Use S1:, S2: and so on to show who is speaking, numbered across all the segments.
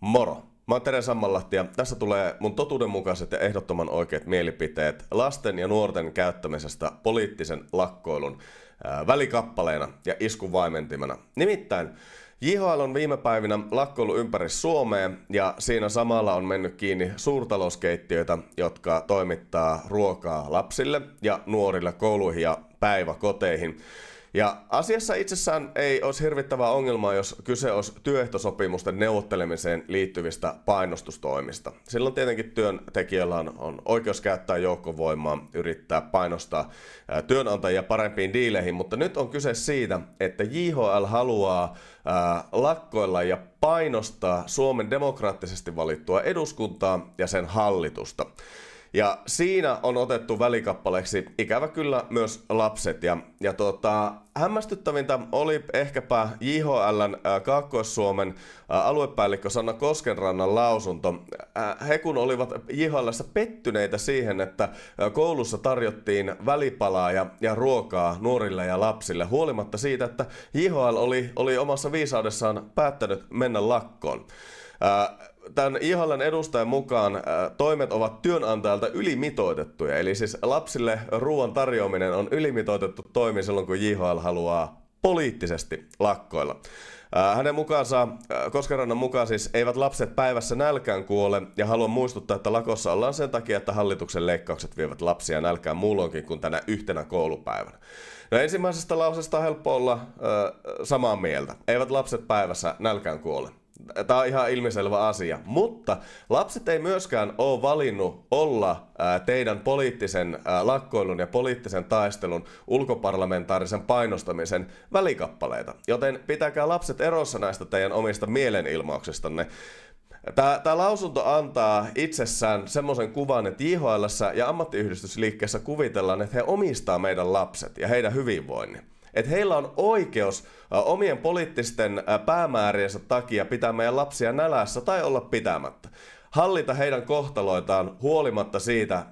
S1: Moro! Mä oon Tere Sammanlahti ja tässä tulee mun totuudenmukaiset ja ehdottoman oikeat mielipiteet lasten ja nuorten käyttämisestä poliittisen lakkoilun välikappaleena ja iskuvaimentimena. Nimittäin JHL on viime päivinä lakkoillut ympäri Suomea ja siinä samalla on mennyt kiinni suurtalouskeittiöitä, jotka toimittaa ruokaa lapsille ja nuorille kouluihin ja päiväkoteihin. Ja asiassa itsessään ei olisi hirvittävää ongelmaa, jos kyse olisi työehtosopimusten neuvottelemiseen liittyvistä painostustoimista. Silloin tietenkin työntekijällä on, on oikeus käyttää joukkovoimaa, yrittää painostaa työnantajia parempiin diileihin, mutta nyt on kyse siitä, että JHL haluaa ää, lakkoilla ja painostaa Suomen demokraattisesti valittua eduskuntaa ja sen hallitusta. Ja siinä on otettu välikappaleeksi ikävä kyllä myös lapset. Ja, ja tota, hämmästyttävintä oli ehkäpä JHL äh, Kaakkois-Suomen äh, aluepäällikkö Sanna Koskenrannan lausunto. Äh, he kun olivat JHL pettyneitä siihen, että äh, koulussa tarjottiin välipalaa ja, ja ruokaa nuorille ja lapsille, huolimatta siitä, että JHL oli, oli omassa viisaudessaan päättänyt mennä lakkoon. Äh, tämän Ihalan edustajan mukaan äh, toimet ovat työnantajalta ylimitoitettuja. Eli siis lapsille ruoan tarjoaminen on ylimitoitettu toimi silloin, kun JHL haluaa poliittisesti lakkoilla. Äh, hänen mukaansa, äh, Koskarannan mukaan siis, eivät lapset päivässä nälkään kuole ja haluan muistuttaa, että lakossa ollaan sen takia, että hallituksen leikkaukset vievät lapsia nälkään muulloinkin kuin tänä yhtenä koulupäivänä. No ensimmäisestä lausesta on helppo olla ö, samaa mieltä. Eivät lapset päivässä nälkään kuole. Tämä on ihan ilmiselvä asia. Mutta lapset ei myöskään ole valinnut olla teidän poliittisen lakkoilun ja poliittisen taistelun ulkoparlamentaarisen painostamisen välikappaleita. Joten pitäkää lapset erossa näistä teidän omista mielenilmauksistanne. Tämä, tämä lausunto antaa itsessään semmoisen kuvan, että JHL ja ammattiyhdistysliikkeessä kuvitellaan, että he omistaa meidän lapset ja heidän hyvinvoinnin että heillä on oikeus omien poliittisten päämääriensä takia pitää meidän lapsia nälässä tai olla pitämättä hallita heidän kohtaloitaan huolimatta siitä,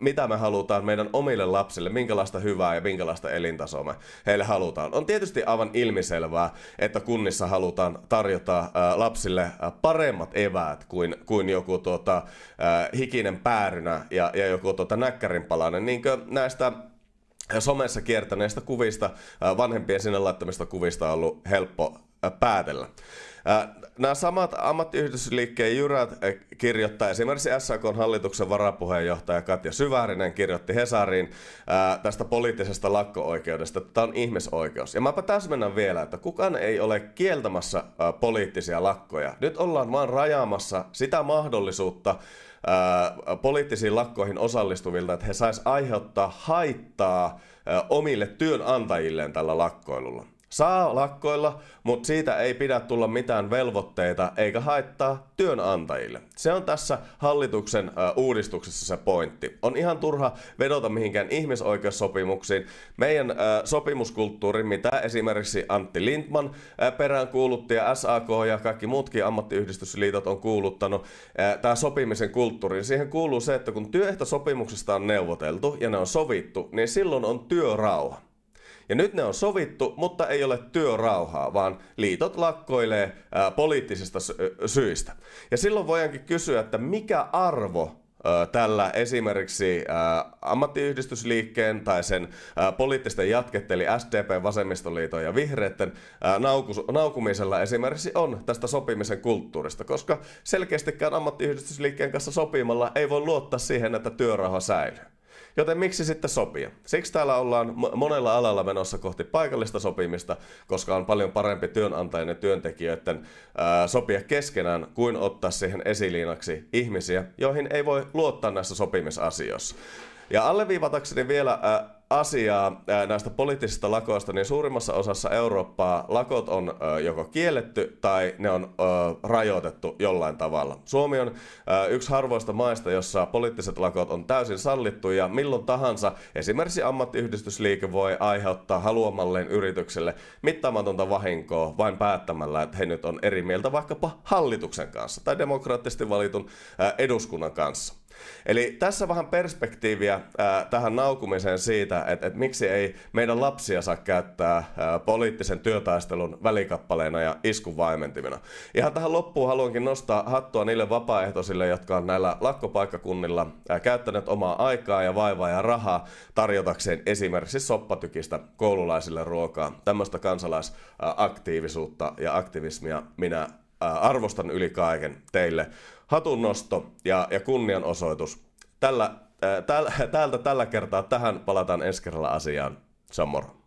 S1: mitä me halutaan meidän omille lapsille, minkälaista hyvää ja minkälaista elintasoa me heille halutaan. On tietysti aivan ilmiselvää, että kunnissa halutaan tarjota lapsille paremmat eväät kuin, kuin joku tuota, hikinen päärynä ja, ja joku tuota näkkärinpalainen, niin kuin näistä somessa kiertäneistä kuvista, vanhempien sinne laittamista kuvista on ollut helppo päätellä. Nämä samat ammattiyhdistysliikkeen jyrät kirjoittaa esimerkiksi SAK hallituksen varapuheenjohtaja Katja Syvärinen kirjoitti Hesariin tästä poliittisesta lakko-oikeudesta, että tämä on ihmisoikeus. Ja mäpä täsmennän vielä, että kukaan ei ole kieltämässä poliittisia lakkoja. Nyt ollaan vaan rajaamassa sitä mahdollisuutta, poliittisiin lakkoihin osallistuvilta, että he saisivat aiheuttaa haittaa omille työnantajilleen tällä lakkoilulla. Saa lakkoilla, mutta siitä ei pidä tulla mitään velvoitteita eikä haittaa työnantajille. Se on tässä hallituksen ä, uudistuksessa se pointti. On ihan turha vedota mihinkään ihmisoikeussopimuksiin. Meidän ä, sopimuskulttuuri, mitä esimerkiksi Antti Lindman ä, perään kuulutti ja SAK ja kaikki muutkin ammattiyhdistysliitot on kuuluttanut, tämä sopimisen kulttuuri, siihen kuuluu se, että kun työehtosopimuksesta on neuvoteltu ja ne on sovittu, niin silloin on työrauha. Ja nyt ne on sovittu, mutta ei ole työrauhaa, vaan liitot lakkoilee ää, poliittisista syistä. Ja silloin voidaankin kysyä, että mikä arvo tällä esimerkiksi ammattiyhdistysliikkeen tai sen poliittisten jatketteli eli SDP, Vasemmistoliiton ja Vihreiden naukumisella esimerkiksi on tästä sopimisen kulttuurista, koska selkeästikään ammattiyhdistysliikkeen kanssa sopimalla ei voi luottaa siihen, että työraha säilyy. Joten miksi sitten sopia? Siksi täällä ollaan monella alalla menossa kohti paikallista sopimista, koska on paljon parempi työnantajien ja työntekijöiden sopia keskenään kuin ottaa siihen esiliinaksi ihmisiä, joihin ei voi luottaa näissä sopimisasioissa. Ja alleviivatakseni vielä asiaa näistä poliittisista lakoista, niin suurimmassa osassa Eurooppaa lakot on joko kielletty tai ne on rajoitettu jollain tavalla. Suomi on yksi harvoista maista, jossa poliittiset lakot on täysin sallittu ja milloin tahansa esimerkiksi ammattiyhdistysliike voi aiheuttaa haluamalleen yritykselle mittaamatonta vahinkoa vain päättämällä, että he nyt on eri mieltä vaikkapa hallituksen kanssa tai demokraattisesti valitun eduskunnan kanssa. Eli tässä vähän perspektiiviä tähän naukumiseen siitä, että et miksi ei meidän lapsia saa käyttää poliittisen työtaistelun välikappaleena ja iskuvaimentimena. Ihan tähän loppuun haluankin nostaa hattua niille vapaaehtoisille, jotka on näillä lakkopaikkakunnilla käyttäneet omaa aikaa ja vaivaa ja rahaa tarjotakseen esimerkiksi soppatykistä koululaisille ruokaa. Tämmöistä kansalaisaktiivisuutta ja aktivismia minä Äh, arvostan yli kaiken teille hatunnosto ja, ja kunnianosoitus. Tällä, ää, äh, täl, täältä tällä kertaa tähän palataan ensi kerralla asiaan. Se on moro.